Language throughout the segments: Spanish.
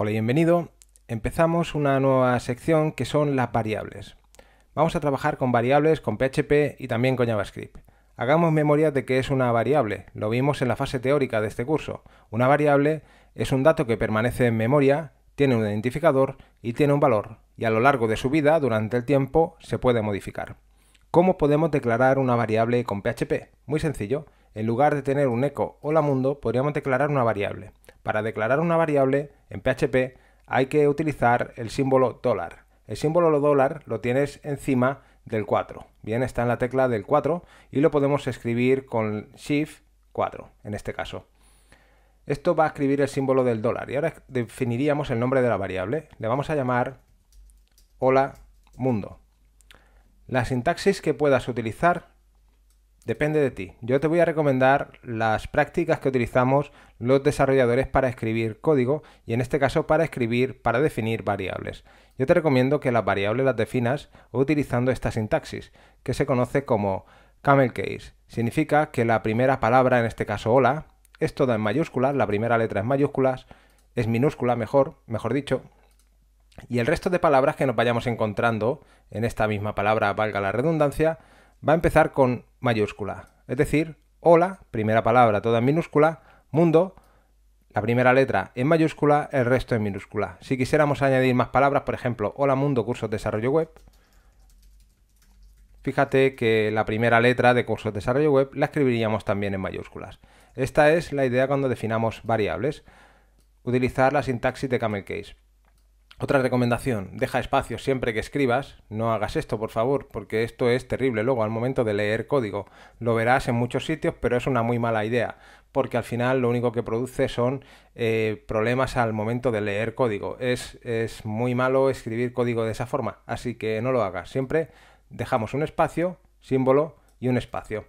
Hola y bienvenido. Empezamos una nueva sección que son las variables. Vamos a trabajar con variables, con PHP y también con JavaScript. Hagamos memoria de qué es una variable, lo vimos en la fase teórica de este curso. Una variable es un dato que permanece en memoria, tiene un identificador y tiene un valor, y a lo largo de su vida, durante el tiempo, se puede modificar. ¿Cómo podemos declarar una variable con PHP? Muy sencillo. En lugar de tener un eco hola mundo, podríamos declarar una variable. Para declarar una variable, en PHP hay que utilizar el símbolo dólar. El símbolo dólar lo tienes encima del 4. Bien, está en la tecla del 4 y lo podemos escribir con Shift 4, en este caso. Esto va a escribir el símbolo del dólar y ahora definiríamos el nombre de la variable. Le vamos a llamar hola mundo. La sintaxis que puedas utilizar Depende de ti. Yo te voy a recomendar las prácticas que utilizamos los desarrolladores para escribir código y en este caso para escribir, para definir variables. Yo te recomiendo que las variables las definas utilizando esta sintaxis, que se conoce como camel case. Significa que la primera palabra, en este caso hola, es toda en mayúsculas, la primera letra es mayúsculas, es minúscula mejor, mejor dicho, y el resto de palabras que nos vayamos encontrando en esta misma palabra, valga la redundancia, va a empezar con mayúscula. Es decir, hola, primera palabra toda en minúscula, mundo, la primera letra en mayúscula, el resto en minúscula. Si quisiéramos añadir más palabras, por ejemplo, hola mundo, cursos de desarrollo web, fíjate que la primera letra de cursos de desarrollo web la escribiríamos también en mayúsculas. Esta es la idea cuando definamos variables, utilizar la sintaxis de camel case. Otra recomendación, deja espacio siempre que escribas, no hagas esto por favor, porque esto es terrible luego al momento de leer código. Lo verás en muchos sitios, pero es una muy mala idea, porque al final lo único que produce son eh, problemas al momento de leer código. Es, es muy malo escribir código de esa forma, así que no lo hagas. Siempre dejamos un espacio, símbolo y un espacio.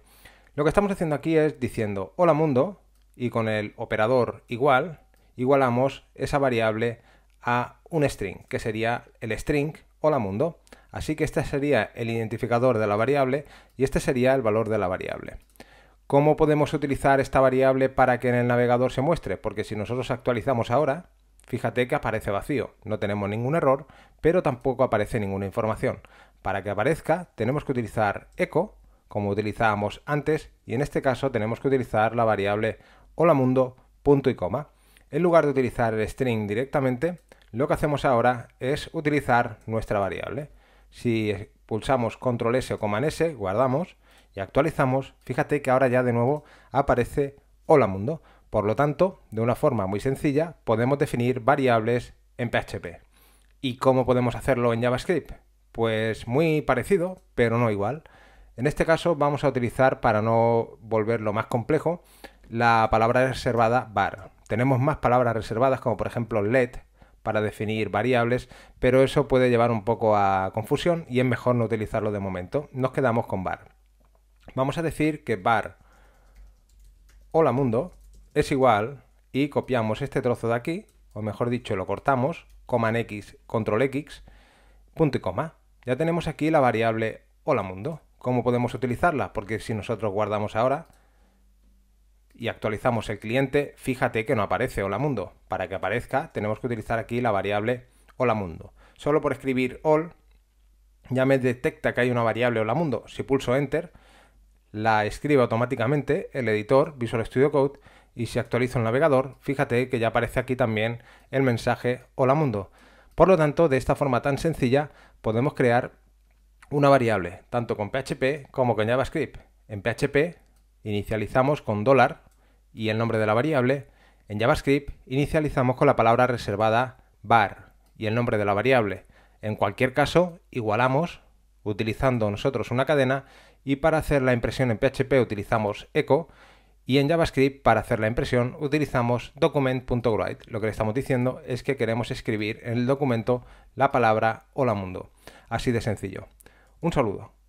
Lo que estamos haciendo aquí es diciendo hola mundo y con el operador igual, igualamos esa variable a un string, que sería el string hola mundo. Así que este sería el identificador de la variable y este sería el valor de la variable. ¿Cómo podemos utilizar esta variable para que en el navegador se muestre? Porque si nosotros actualizamos ahora, fíjate que aparece vacío, no tenemos ningún error, pero tampoco aparece ninguna información. Para que aparezca tenemos que utilizar echo, como utilizábamos antes, y en este caso tenemos que utilizar la variable hola mundo punto y coma. En lugar de utilizar el string directamente, lo que hacemos ahora es utilizar nuestra variable. Si pulsamos control S o command S, guardamos y actualizamos, fíjate que ahora ya de nuevo aparece hola mundo. Por lo tanto, de una forma muy sencilla, podemos definir variables en PHP. ¿Y cómo podemos hacerlo en JavaScript? Pues muy parecido, pero no igual. En este caso vamos a utilizar, para no volverlo más complejo, la palabra reservada var. Tenemos más palabras reservadas como por ejemplo let, para definir variables, pero eso puede llevar un poco a confusión y es mejor no utilizarlo de momento. Nos quedamos con var. Vamos a decir que var hola mundo es igual y copiamos este trozo de aquí, o mejor dicho, lo cortamos, coma en x, control x, punto y coma. Ya tenemos aquí la variable hola mundo. ¿Cómo podemos utilizarla? Porque si nosotros guardamos ahora, y actualizamos el cliente, fíjate que no aparece hola mundo. Para que aparezca tenemos que utilizar aquí la variable hola mundo. Solo por escribir all ya me detecta que hay una variable hola mundo. Si pulso enter, la escribe automáticamente el editor Visual Studio Code y si actualizo el navegador, fíjate que ya aparece aquí también el mensaje hola mundo. Por lo tanto, de esta forma tan sencilla podemos crear una variable, tanto con PHP como con JavaScript. En PHP inicializamos con dólar y el nombre de la variable, en JavaScript inicializamos con la palabra reservada var y el nombre de la variable. En cualquier caso, igualamos utilizando nosotros una cadena y para hacer la impresión en PHP utilizamos echo y en JavaScript para hacer la impresión utilizamos document.write. Lo que le estamos diciendo es que queremos escribir en el documento la palabra hola mundo. Así de sencillo. Un saludo.